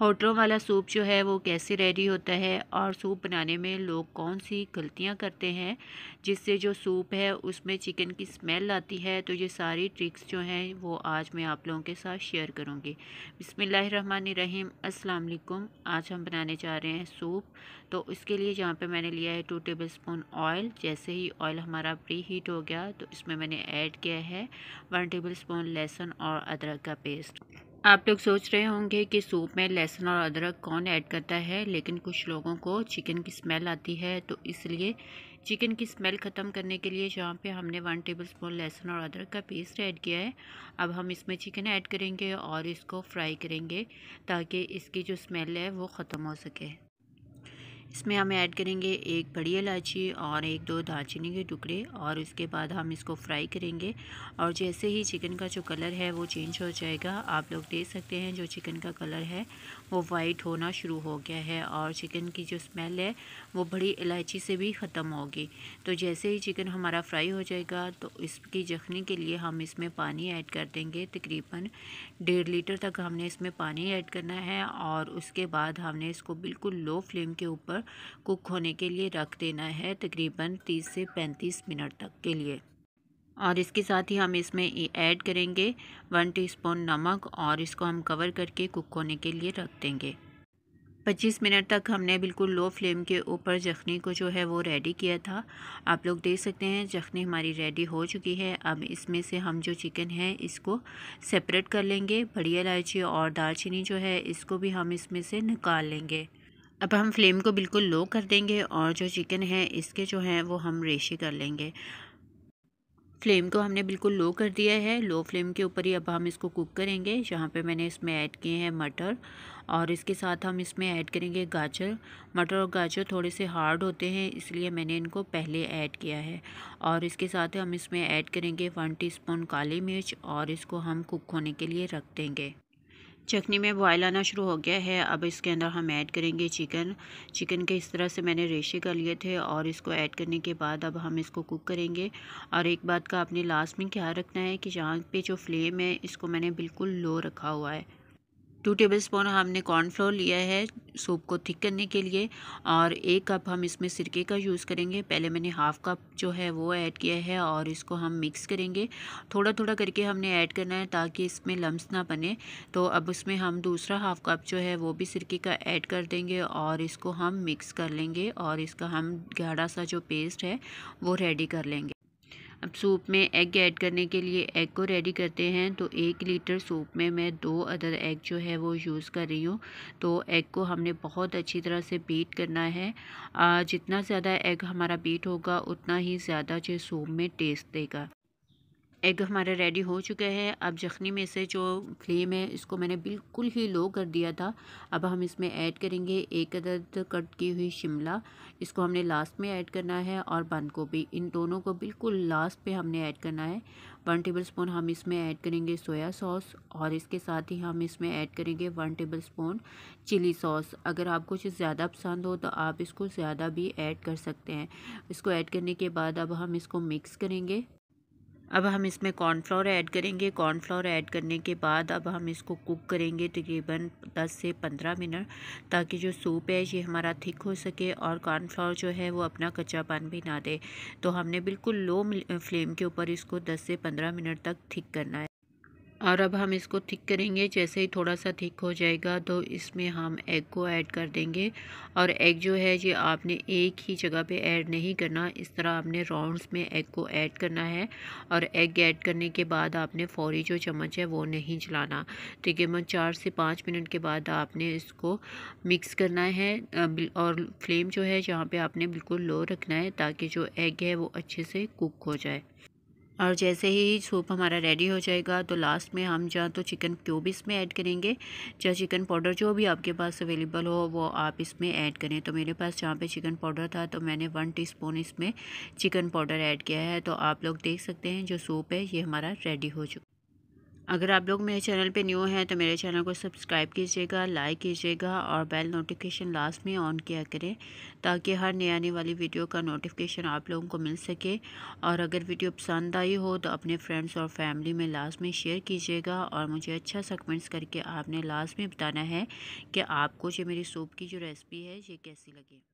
होटलों वाला सूप जो है वो कैसे रेडी होता है और सूप बनाने में लोग कौन सी गलतियां करते हैं जिससे जो सूप है उसमें चिकन की स्मेल आती है तो ये सारी ट्रिक्स जो हैं वो आज मैं आप लोगों के साथ शेयर करूँगी बिसमीम असलकुम आज हम बनाने जा रहे हैं सूप तो इसके लिए जहाँ पर मैंने लिया है टू टेबल स्पून ऑयल जैसे ही ऑयल हमारा प्री हीट हो गया तो इसमें मैंने ऐड किया है वन टेबल स्पून लहसुन और अदरक का पेस्ट आप लोग सोच रहे होंगे कि सूप में लहसुन और अदरक कौन ऐड करता है लेकिन कुछ लोगों को चिकन की स्मेल आती है तो इसलिए चिकन की स्मेल ख़त्म करने के लिए यहाँ पे हमने वन टेबल स्पून लहसुन और अदरक का पेस्ट ऐड किया है अब हम इसमें चिकन ऐड करेंगे और इसको फ्राई करेंगे ताकि इसकी जो स्मेल है वो ख़त्म हो सके इसमें हम ऐड करेंगे एक बड़ी इलायची और एक दो दालचीनी के टुकड़े और उसके बाद हम इसको फ्राई करेंगे और जैसे ही चिकन का जो कलर है वो चेंज हो जाएगा आप लोग देख सकते हैं जो चिकन का कलर है वो वाइट होना शुरू हो गया है और चिकन की जो स्मेल है वो बड़ी इलायची से भी ख़त्म होगी तो जैसे ही चिकन हमारा फ्राई हो जाएगा तो इसकी जखनी के लिए हम इसमें पानी ऐड कर देंगे तकरीबन डेढ़ लीटर तक हमने इसमें पानी ऐड करना है और उसके बाद हमने इसको बिल्कुल लो फ्लेम के ऊपर कुक होने के लिए रख देना है तकरीबन 30 से 35 मिनट तक के लिए और इसके साथ ही हम इसमें ऐड करेंगे वन टीस्पून नमक और इसको हम कवर करके कुक होने के लिए रख देंगे 25 मिनट तक हमने बिल्कुल लो फ्लेम के ऊपर जखनी को जो है वो रेडी किया था आप लोग देख सकते हैं जखनी हमारी रेडी हो चुकी है अब इसमें से हम जो चिकन है इसको सेपरेट कर लेंगे बड़ी इलायची और दालचीनी जो है इसको भी हम इसमें से निकाल लेंगे अब हम फ्लेम को बिल्कुल लो कर देंगे और जो चिकन है इसके जो हैं वो हम रेशे कर लेंगे फ्लेम को हमने बिल्कुल लो कर दिया है लो फ्लेम के ऊपर ही अब हम इसको कुक करेंगे जहाँ पे मैंने इसमें ऐड किए हैं मटर और इसके साथ हम इसमें ऐड करेंगे गाजर मटर और गाजर थोड़े से हार्ड होते हैं इसलिए मैंने इनको पहले ऐड किया है और इसके साथ हम इसमें ऐड करेंगे वन टीस्पून काली मिर्च और इसको हम कुक होने के लिए रख देंगे चखनी में बॉयल आना शुरू हो गया है अब इसके अंदर हम ऐड करेंगे चिकन चिकन के इस तरह से मैंने रेशे कर लिए थे और इसको ऐड करने के बाद अब हम इसको कुक करेंगे और एक बात का आपने लास्ट में ख्याल रखना है कि जहाँ पे जो फ्लेम है इसको मैंने बिल्कुल लो रखा हुआ है टू टेबल स्पून हमने कॉर्नफ्लोर लिया है सूप को थिक करने के लिए और एक कप हम इसमें सिरके का यूज़ करेंगे पहले मैंने हाफ़ कप जो है वो ऐड किया है और इसको हम मिक्स करेंगे थोड़ा थोड़ा करके हमने ऐड करना है ताकि इसमें लम्स ना बने तो अब उसमें हम दूसरा हाफ़ कप जो है वो भी सिरके का ऐड कर देंगे और इसको हम मिक्स कर लेंगे और इसका हम गाढ़ा सा जो पेस्ट है वो रेडी कर लेंगे अब सूप में एग ऐड करने के लिए एग को रेडी करते हैं तो एक लीटर सूप में मैं दो अदर एग जो है वो यूज़ कर रही हूँ तो एग को हमने बहुत अच्छी तरह से बीट करना है जितना ज़्यादा एग हमारा बीट होगा उतना ही ज़्यादा जो सूप में टेस्ट देगा एग हमारा रेडी हो चुका है अब जखनी में से जो फ्लेम है इसको मैंने बिल्कुल ही लो कर दिया था अब हम इसमें ऐड करेंगे एक अदद कट की हुई शिमला इसको हमने लास्ट में ऐड करना है और बंद गोभी इन दोनों को बिल्कुल लास्ट पे हमने ऐड करना है वन टेबल स्पून हम इसमें ऐड करेंगे सोया सॉस और इसके साथ ही हम इसमें ऐड करेंगे one tablespoon chilli sauce अगर आपको कुछ ज़्यादा पसंद हो तो आप इसको ज़्यादा भी ऐड कर सकते हैं इसको ऐड करने के बाद अब हम इसको मिक्स करेंगे अब हम इसमें कॉर्नफ्लोर ऐड करेंगे कॉर्नफ्लोर ऐड करने के बाद अब हम इसको कुक करेंगे तकरीबन 10 से 15 मिनट ताकि जो सूप है ये हमारा थिक हो सके और कॉर्नफ्लोर जो है वो अपना कच्चापन भी ना दे तो हमने बिल्कुल लो फ्लेम के ऊपर इसको 10 से 15 मिनट तक थिक करना है और अब हम इसको थिक करेंगे जैसे ही थोड़ा सा थिक हो जाएगा तो इसमें हम एग को ऐड कर देंगे और एग जो है ये आपने एक ही जगह पे ऐड नहीं करना इस तरह आपने राउंड्स में एग को ऐड करना है और एग ऐड करने के बाद आपने फौरी जो चम्मच है वो नहीं चलाना तकरीबन चार से पाँच मिनट के बाद आपने इसको मिक्स करना है और फ्लेम जो है जहाँ पर आपने बिल्कुल लो रखना है ताकि जो एग है वो अच्छे से कुक हो जाए और जैसे ही सूप हमारा रेडी हो जाएगा तो लास्ट में हम जहाँ तो चिकन क्यूब इसमें ऐड करेंगे या चिकन पाउडर जो भी आपके पास अवेलेबल हो वो आप इसमें ऐड करें तो मेरे पास जहाँ पे चिकन पाउडर था तो मैंने वन टीस्पून इसमें चिकन पाउडर ऐड किया है तो आप लोग देख सकते हैं जो सूप है ये हमारा रेडी हो चुका अगर आप लोग मेरे चैनल पे न्यू हैं तो मेरे चैनल को सब्सक्राइब कीजिएगा लाइक कीजिएगा और बेल नोटिफिकेशन लास्ट में ऑन किया करें ताकि हर नई आने वाली वीडियो का नोटिफिकेशन आप लोगों को मिल सके और अगर वीडियो पसंद आई हो तो अपने फ्रेंड्स और फैमिली में लास्ट में शेयर कीजिएगा और मुझे अच्छा सा कमेंट्स करके आपने लास्ट में बताना है कि आपको जो मेरी सूप की जो रेसिपी है ये कैसी लगी